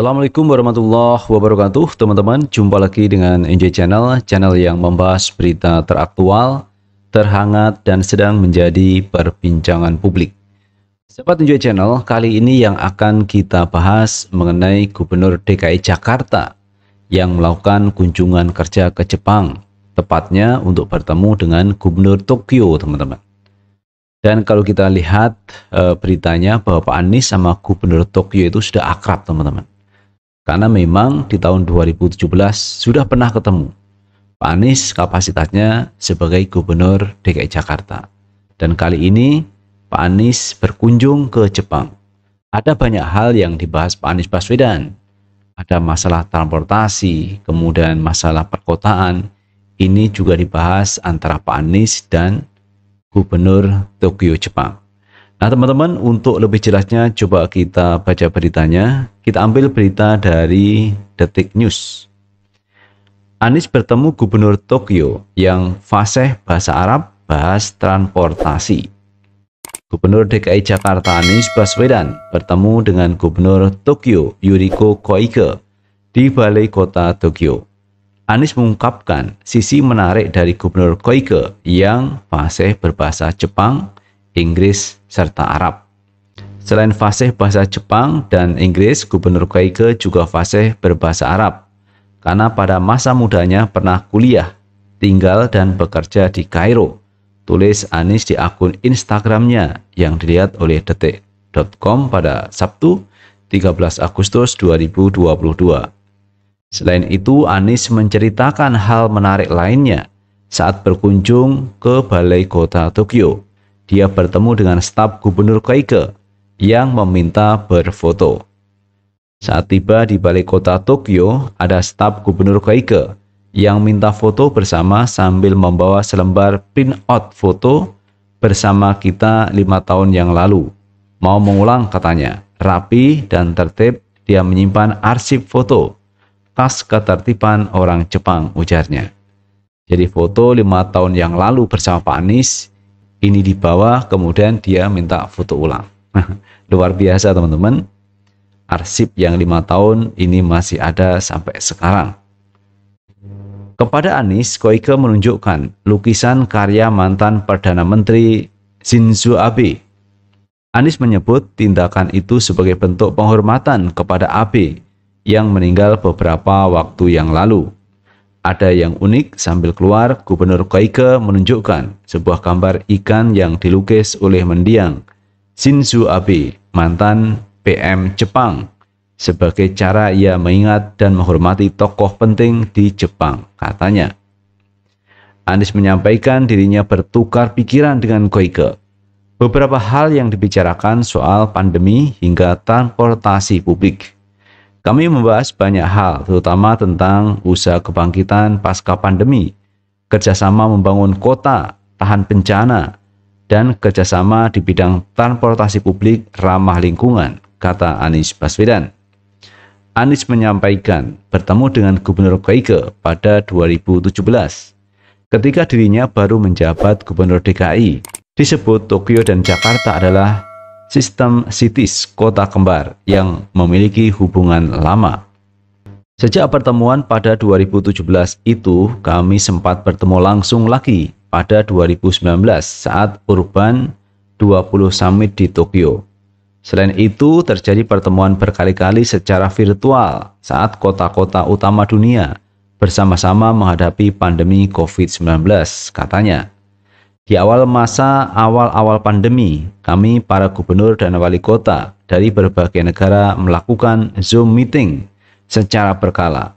Assalamualaikum warahmatullahi wabarakatuh teman-teman jumpa lagi dengan NJ Channel channel yang membahas berita teraktual terhangat dan sedang menjadi perbincangan publik Sahabat NJ Channel kali ini yang akan kita bahas mengenai Gubernur DKI Jakarta yang melakukan kunjungan kerja ke Jepang tepatnya untuk bertemu dengan Gubernur Tokyo teman-teman dan kalau kita lihat e, beritanya bahwa Pak Anies sama Gubernur Tokyo itu sudah akrab teman-teman karena memang di tahun 2017 sudah pernah ketemu. Pak Anies kapasitasnya sebagai gubernur DKI Jakarta. Dan kali ini Pak Anies berkunjung ke Jepang. Ada banyak hal yang dibahas Pak Anies Baswedan. Ada masalah transportasi, kemudian masalah perkotaan. Ini juga dibahas antara Pak Anies dan Gubernur Tokyo Jepang. Nah teman-teman untuk lebih jelasnya coba kita baca beritanya. Kita ambil berita dari Detik News. Anies bertemu Gubernur Tokyo yang fasih bahasa Arab bahas transportasi. Gubernur DKI Jakarta Anies Baswedan bertemu dengan Gubernur Tokyo Yuriko Koike di Balai Kota Tokyo. Anies mengungkapkan sisi menarik dari Gubernur Koike yang fasih berbahasa Jepang Inggris, serta Arab. Selain fasih bahasa Jepang dan Inggris, Gubernur Kaike juga fasih berbahasa Arab karena pada masa mudanya pernah kuliah, tinggal dan bekerja di Kairo. Tulis Anis di akun Instagramnya yang dilihat oleh detik.com pada Sabtu 13 Agustus 2022. Selain itu, Anis menceritakan hal menarik lainnya saat berkunjung ke Balai Kota Tokyo dia bertemu dengan staf gubernur Keike yang meminta berfoto. Saat tiba di balai kota Tokyo, ada staf gubernur Keike yang minta foto bersama sambil membawa selembar print-out foto bersama kita lima tahun yang lalu. Mau mengulang katanya, rapi dan tertib dia menyimpan arsip foto khas ketertiban orang Jepang ujarnya. Jadi foto lima tahun yang lalu bersama Pak Anies ini di bawah, kemudian dia minta foto ulang. Luar biasa teman-teman. Arsip yang lima tahun ini masih ada sampai sekarang. Kepada Anis, Koike menunjukkan lukisan karya mantan Perdana Menteri Shinzo Abe. Anis menyebut tindakan itu sebagai bentuk penghormatan kepada Abe yang meninggal beberapa waktu yang lalu. Ada yang unik, sambil keluar, Gubernur Koike menunjukkan sebuah gambar ikan yang dilukis oleh mendiang Shinzo Abe, mantan PM Jepang, sebagai cara ia mengingat dan menghormati tokoh penting di Jepang, katanya. Anies menyampaikan dirinya bertukar pikiran dengan Koike. Beberapa hal yang dibicarakan soal pandemi hingga transportasi publik. Kami membahas banyak hal, terutama tentang usaha kebangkitan pasca pandemi, kerjasama membangun kota, tahan bencana, dan kerjasama di bidang transportasi publik ramah lingkungan, kata Anies Baswedan. Anies menyampaikan bertemu dengan Gubernur Keike pada 2017 ketika dirinya baru menjabat Gubernur DKI. Disebut Tokyo dan Jakarta adalah sistem sitis kota kembar yang memiliki hubungan lama. Sejak pertemuan pada 2017 itu, kami sempat bertemu langsung lagi pada 2019 saat Urban 20 Summit di Tokyo. Selain itu, terjadi pertemuan berkali-kali secara virtual saat kota-kota utama dunia bersama-sama menghadapi pandemi COVID-19, katanya. Di awal masa awal-awal pandemi, kami para gubernur dan wali kota dari berbagai negara melakukan Zoom meeting secara berkala.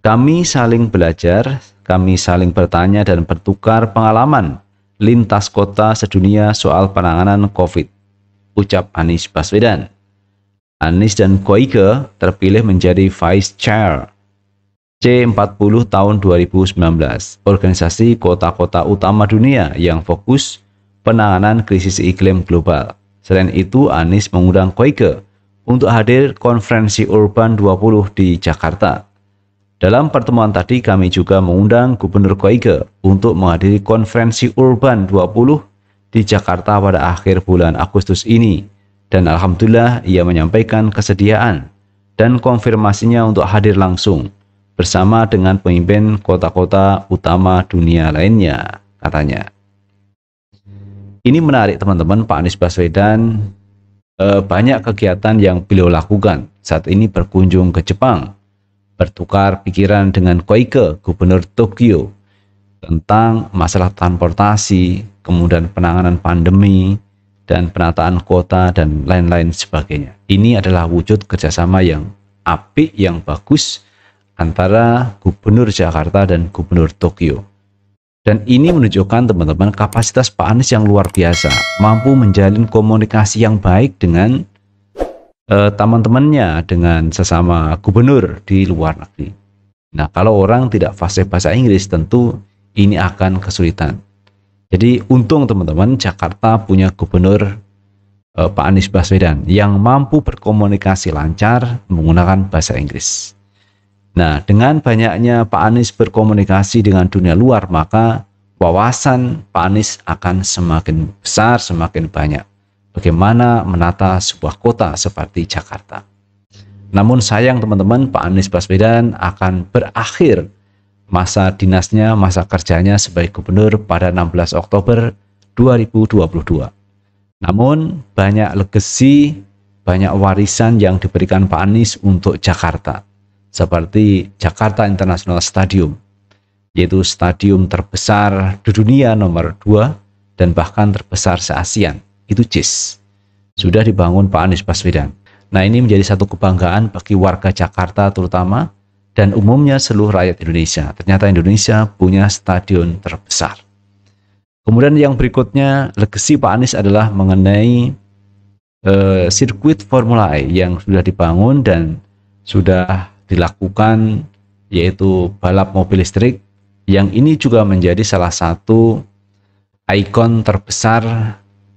Kami saling belajar, kami saling bertanya dan bertukar pengalaman lintas kota sedunia soal penanganan COVID, ucap Anies Baswedan. Anies dan Koike terpilih menjadi Vice Chair C40 tahun 2019, organisasi kota-kota utama dunia yang fokus penanganan krisis iklim global. Selain itu, Anies mengundang Koike untuk hadir konferensi Urban 20 di Jakarta. Dalam pertemuan tadi, kami juga mengundang Gubernur Koike untuk menghadiri konferensi Urban 20 di Jakarta pada akhir bulan Agustus ini. Dan Alhamdulillah, ia menyampaikan kesediaan dan konfirmasinya untuk hadir langsung bersama dengan pemimpin kota-kota utama dunia lainnya, katanya. Ini menarik teman-teman, Pak Anies Baswedan e, banyak kegiatan yang beliau lakukan. Saat ini berkunjung ke Jepang, bertukar pikiran dengan Koike, Gubernur Tokyo, tentang masalah transportasi, kemudian penanganan pandemi, dan penataan kota, dan lain-lain sebagainya. Ini adalah wujud kerjasama yang apik, yang bagus, antara Gubernur Jakarta dan Gubernur Tokyo. Dan ini menunjukkan teman-teman kapasitas Pak Anies yang luar biasa, mampu menjalin komunikasi yang baik dengan eh, teman-temannya, dengan sesama gubernur di luar negeri. Nah, kalau orang tidak fasih bahasa Inggris tentu ini akan kesulitan. Jadi untung teman-teman Jakarta punya gubernur eh, Pak Anies Baswedan yang mampu berkomunikasi lancar menggunakan bahasa Inggris. Nah, dengan banyaknya Pak Anies berkomunikasi dengan dunia luar, maka wawasan Pak Anies akan semakin besar, semakin banyak. Bagaimana menata sebuah kota seperti Jakarta. Namun sayang teman-teman, Pak Anies Baswedan akan berakhir masa dinasnya, masa kerjanya sebagai gubernur pada 16 Oktober 2022. Namun banyak legasi, banyak warisan yang diberikan Pak Anies untuk Jakarta seperti Jakarta International Stadium, yaitu stadium terbesar di dunia nomor 2 dan bahkan terbesar se-ASEAN, itu JIS. Sudah dibangun Pak Anies Baswedan. Nah ini menjadi satu kebanggaan bagi warga Jakarta terutama dan umumnya seluruh rakyat Indonesia. Ternyata Indonesia punya stadion terbesar. Kemudian yang berikutnya legasi Pak Anies adalah mengenai sirkuit eh, sirkuit Formula E yang sudah dibangun dan sudah dilakukan yaitu balap mobil listrik yang ini juga menjadi salah satu ikon terbesar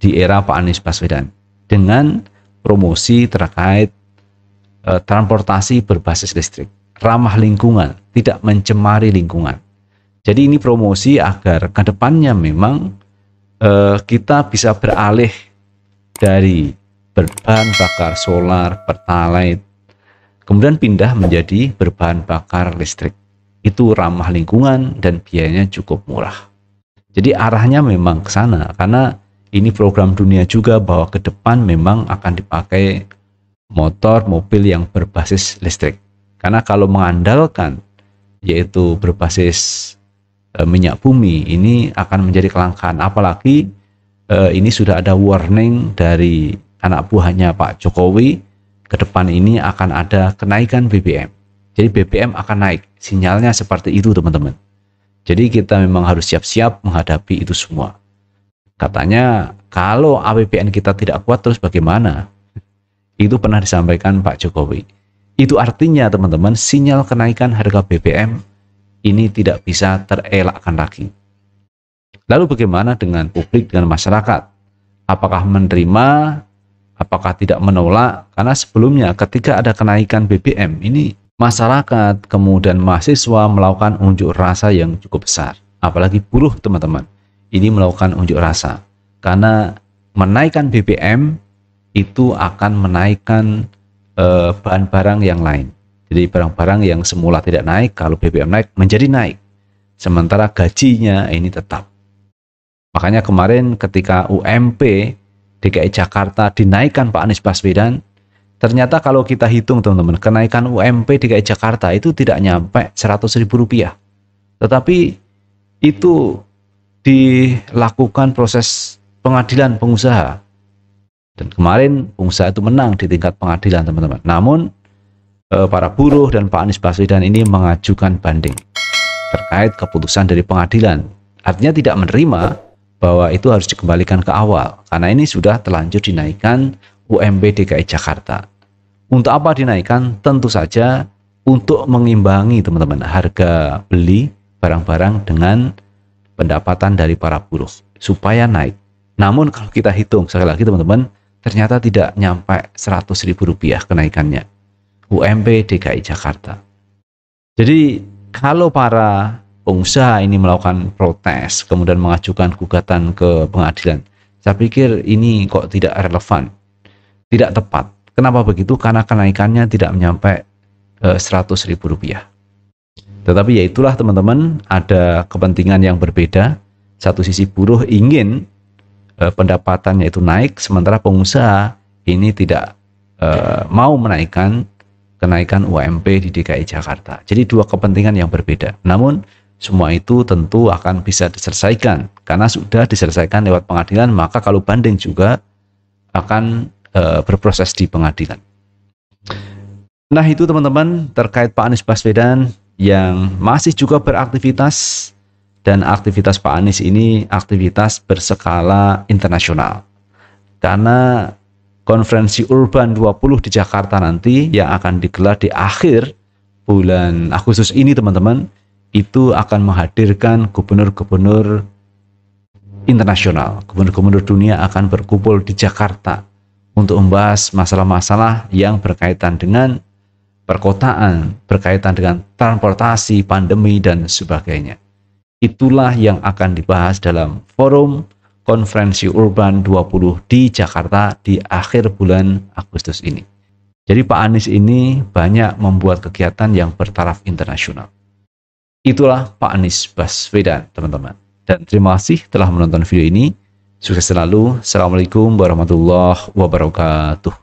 di era Pak Anies Baswedan dengan promosi terkait e, transportasi berbasis listrik, ramah lingkungan, tidak mencemari lingkungan. Jadi ini promosi agar kedepannya memang e, kita bisa beralih dari berbahan bakar solar, pertalite, kemudian pindah menjadi berbahan bakar listrik. Itu ramah lingkungan dan biayanya cukup murah. Jadi arahnya memang ke sana karena ini program dunia juga bahwa ke depan memang akan dipakai motor mobil yang berbasis listrik. Karena kalau mengandalkan yaitu berbasis e, minyak bumi ini akan menjadi kelangkaan apalagi e, ini sudah ada warning dari anak buahnya Pak Jokowi ke depan ini akan ada kenaikan BBM. Jadi BBM akan naik. Sinyalnya seperti itu teman-teman. Jadi kita memang harus siap-siap menghadapi itu semua. Katanya kalau APBN kita tidak kuat terus bagaimana? Itu pernah disampaikan Pak Jokowi. Itu artinya teman-teman sinyal kenaikan harga BBM ini tidak bisa terelakkan lagi. Lalu bagaimana dengan publik, dengan masyarakat? Apakah menerima apakah tidak menolak karena sebelumnya ketika ada kenaikan BBM ini masyarakat kemudian mahasiswa melakukan unjuk rasa yang cukup besar apalagi buruh teman-teman ini melakukan unjuk rasa karena menaikkan BBM itu akan menaikkan eh, bahan-barang yang lain jadi barang-barang yang semula tidak naik kalau BBM naik menjadi naik sementara gajinya ini tetap makanya kemarin ketika UMP DKI Jakarta dinaikkan Pak Anies Baswedan, ternyata kalau kita hitung teman-teman, kenaikan UMP DKI Jakarta itu tidak nyampe 100 ribu rupiah. Tetapi itu dilakukan proses pengadilan pengusaha. Dan kemarin pengusaha itu menang di tingkat pengadilan teman-teman. Namun eh, para buruh dan Pak Anies Baswedan ini mengajukan banding terkait keputusan dari pengadilan. Artinya tidak menerima bahwa itu harus dikembalikan ke awal karena ini sudah terlanjur dinaikkan UMB DKI Jakarta. Untuk apa dinaikkan? Tentu saja untuk mengimbangi teman-teman harga beli barang-barang dengan pendapatan dari para buruh supaya naik. Namun kalau kita hitung sekali lagi teman-teman ternyata tidak nyampe 100 ribu rupiah kenaikannya. UMP DKI Jakarta. Jadi kalau para pengusaha ini melakukan protes kemudian mengajukan gugatan ke pengadilan. Saya pikir ini kok tidak relevan, tidak tepat. Kenapa begitu? Karena kenaikannya tidak menyampai e, seratus ribu rupiah. Tetapi ya itulah teman-teman, ada kepentingan yang berbeda. Satu sisi buruh ingin eh, pendapatannya itu naik, sementara pengusaha ini tidak eh, mau menaikkan kenaikan UMP di DKI Jakarta. Jadi dua kepentingan yang berbeda. Namun semua itu tentu akan bisa diselesaikan karena sudah diselesaikan lewat pengadilan, maka kalau banding juga akan e, berproses di pengadilan. Nah, itu teman-teman terkait Pak Anies Baswedan yang masih juga beraktivitas dan aktivitas Pak Anies ini aktivitas berskala internasional. Karena konferensi Urban 20 di Jakarta nanti yang akan digelar di akhir bulan Agustus ini teman-teman itu akan menghadirkan gubernur-gubernur internasional, gubernur-gubernur dunia akan berkumpul di Jakarta untuk membahas masalah-masalah yang berkaitan dengan perkotaan, berkaitan dengan transportasi, pandemi, dan sebagainya. Itulah yang akan dibahas dalam forum konferensi urban 20 di Jakarta di akhir bulan Agustus ini. Jadi Pak Anies ini banyak membuat kegiatan yang bertaraf internasional. Itulah Pak Anies Baswedan, teman-teman. Dan terima kasih telah menonton video ini. Sukses selalu. Assalamualaikum warahmatullahi wabarakatuh.